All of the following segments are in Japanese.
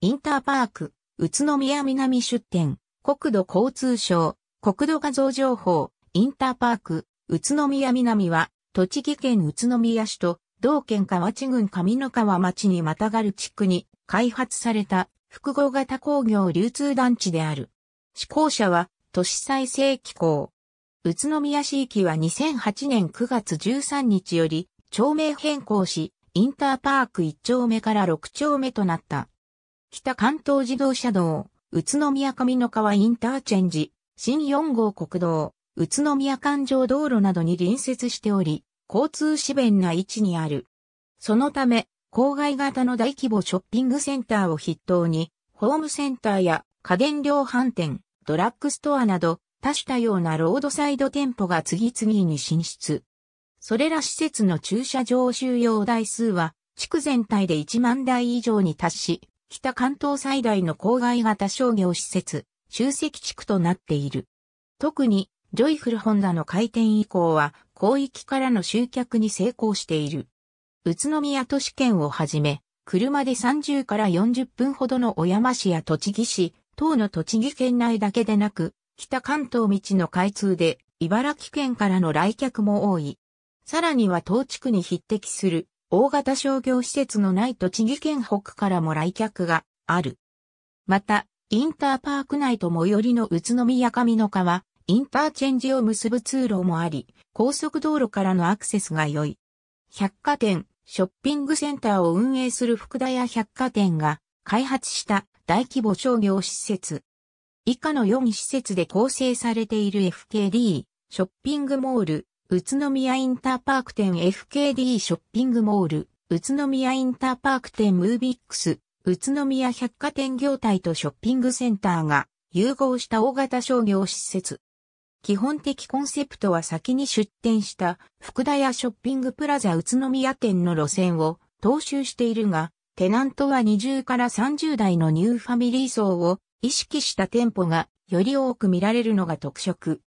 インターパーク、宇都宮南出店、国土交通省、国土画像情報、インターパーク、宇都宮南は、栃木県宇都宮市と、同県河内郡上野川町にまたがる地区に、開発された、複合型工業流通団地である。施行者は、都市再生機構。宇都宮市域は2008年9月13日より、町名変更し、インターパーク1丁目から6丁目となった。北関東自動車道、宇都宮上の川インターチェンジ、新4号国道、宇都宮環状道路などに隣接しており、交通支便な位置にある。そのため、郊外型の大規模ショッピングセンターを筆頭に、ホームセンターや家電量販店、ドラッグストアなど、多種多様なロードサイド店舗が次々に進出。それら施設の駐車場収容台数は、地区全体で1万台以上に達し、北関東最大の郊外型商業施設、集積地区となっている。特に、ジョイフルホンダの開店以降は、広域からの集客に成功している。宇都宮都市圏をはじめ、車で30から40分ほどの小山市や栃木市、等の栃木県内だけでなく、北関東道の開通で、茨城県からの来客も多い。さらには東地区に匹敵する大型商業施設のない栃木県北からも来客がある。また、インターパーク内と最寄りの宇都宮上野川、インターチェンジを結ぶ通路もあり、高速道路からのアクセスが良い。百貨店、ショッピングセンターを運営する福田屋百貨店が開発した大規模商業施設。以下の4施設で構成されている FKD、ショッピングモール、宇都宮インターパーク店 FKD ショッピングモール、宇都宮インターパーク店ムービックス、宇都宮百貨店業態とショッピングセンターが融合した大型商業施設。基本的コンセプトは先に出店した福田屋ショッピングプラザ宇都宮店の路線を踏襲しているが、テナントは20から30代のニューファミリー層を意識した店舗がより多く見られるのが特色。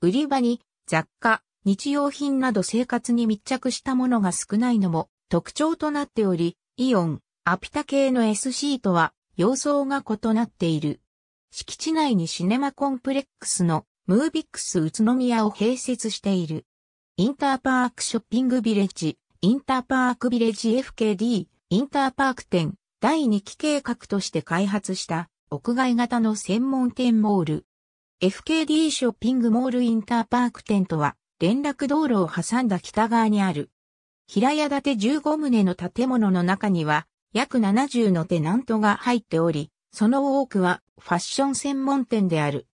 売り場に雑貨、日用品など生活に密着したものが少ないのも特徴となっており、イオン、アピタ系の SC とは様相が異なっている。敷地内にシネマコンプレックスのムービックス宇都宮を併設している。インターパークショッピングビレッジ、インターパークビレッジ FKD、インターパーク店、第2期計画として開発した屋外型の専門店モール。FKD ショッピングモールインターパーク店とは連絡道路を挟んだ北側にある。平屋建て15棟の建物の中には、約70のテナントが入っており、その多くはファッション専門店である。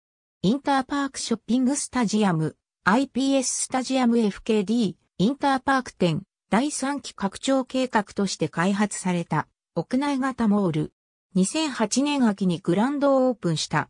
インターパークショッピングスタジアム、IPS スタジアム FKD、インターパーク店、第3期拡張計画として開発された、屋内型モール。2008年秋にグランドオープンした。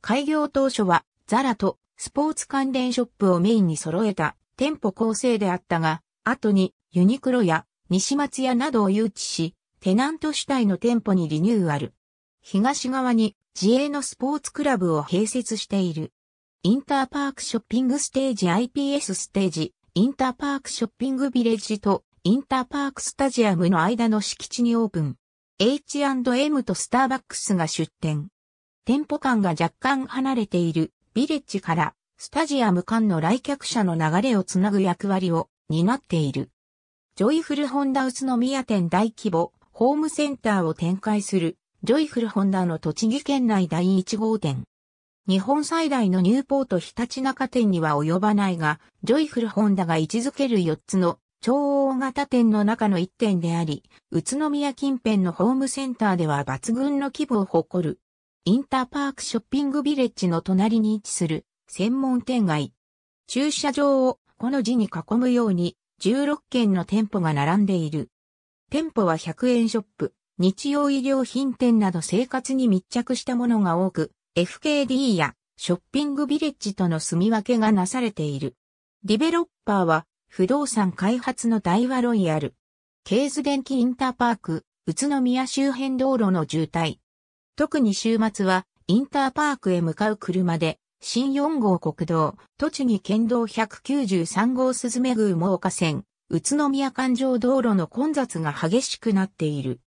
開業当初は、ザラとスポーツ関連ショップをメインに揃えた店舗構成であったが、後にユニクロや西松屋などを誘致し、テナント主体の店舗にリニューアル。東側に自営のスポーツクラブを併設している。インターパークショッピングステージ IPS ステージ、インターパークショッピングビレッジとインターパークスタジアムの間の敷地にオープン。H&M とスターバックスが出店。店舗間が若干離れているビレッジからスタジアム間の来客者の流れをつなぐ役割を担っている。ジョイフルホンダ宇都宮店大規模ホームセンターを展開するジョイフルホンダの栃木県内第1号店。日本最大のニューポートひたちなか店には及ばないが、ジョイフルホンダが位置づける4つの超大型店の中の1店であり、宇都宮近辺のホームセンターでは抜群の規模を誇るインターパークショッピングビレッジの隣に位置する専門店街。駐車場をこの字に囲むように16軒の店舗が並んでいる。店舗は100円ショップ、日用医療品店など生活に密着したものが多く、FKD やショッピングビレッジとの住み分けがなされている。ディベロッパーは不動産開発の大和ロイヤル。ケーズ電機インターパーク、宇都宮周辺道路の渋滞。特に週末はインターパークへ向かう車で、新4号国道、栃木県道193号鈴目宮真岡線、宇都宮環状道路の混雑が激しくなっている。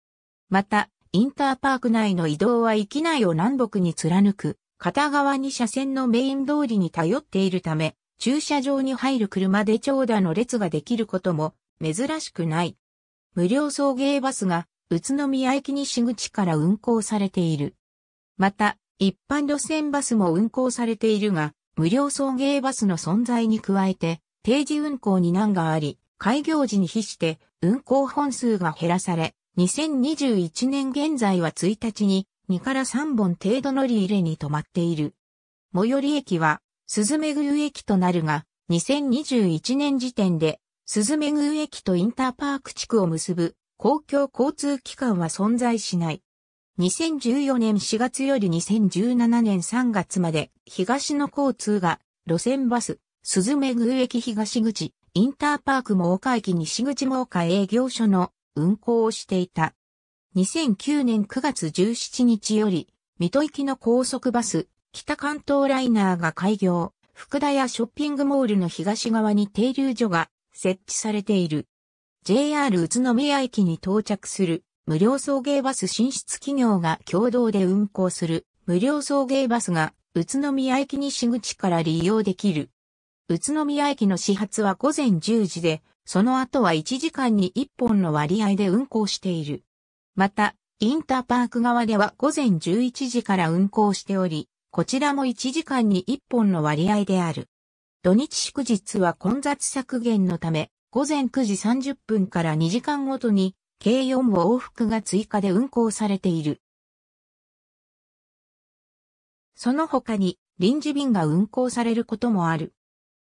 また、インターパーク内の移動は域内を南北に貫く、片側に車線のメイン通りに頼っているため、駐車場に入る車で長蛇の列ができることも珍しくない。無料送迎バスが宇都宮駅西口から運行されている。また、一般路線バスも運行されているが、無料送迎バスの存在に加えて、定時運行に難があり、開業時に比して運行本数が減らされ、2021年現在は1日に2から3本程度乗り入れに止まっている。最寄り駅は、鈴目宮駅となるが、2021年時点で、鈴目宮駅とインターパーク地区を結ぶ公共交通機関は存在しない。2014年4月より2017年3月まで東の交通が路線バス、鈴目宮駅東口、インターパーク猛岡駅西口猛岡営業所の運行をしていた。2009年9月17日より、水戸行きの高速バス、北関東ライナーが開業、福田やショッピングモールの東側に停留所が設置されている。JR 宇都宮駅に到着する無料送迎バス進出企業が共同で運行する無料送迎バスが宇都宮駅西口から利用できる。宇都宮駅の始発は午前10時で、その後は1時間に1本の割合で運行している。また、インターパーク側では午前11時から運行しており、こちらも1時間に1本の割合である。土日祝日は混雑削減のため、午前9時30分から2時間ごとに、計4往復が追加で運行されている。その他に臨時便が運行されることもある。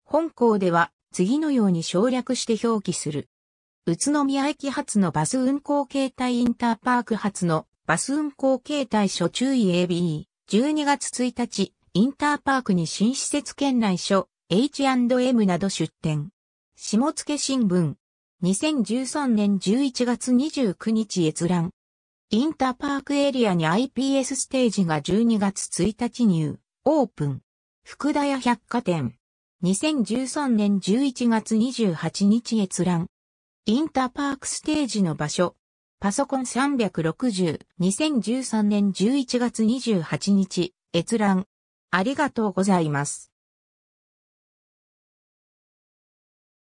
本校では次のように省略して表記する。宇都宮駅発のバス運行形態インターパーク発のバス運行形態所注意 AB、12月1日、インターパークに新施設圏内所、H&M など出店。下野新聞。2013年11月29日閲覧。インターパークエリアに iPS ステージが12月1日入、オープン。福田屋百貨店。2013年11月28日閲覧。インターパークステージの場所。パソコン360。2013年11月28日閲覧。ありがとうございます。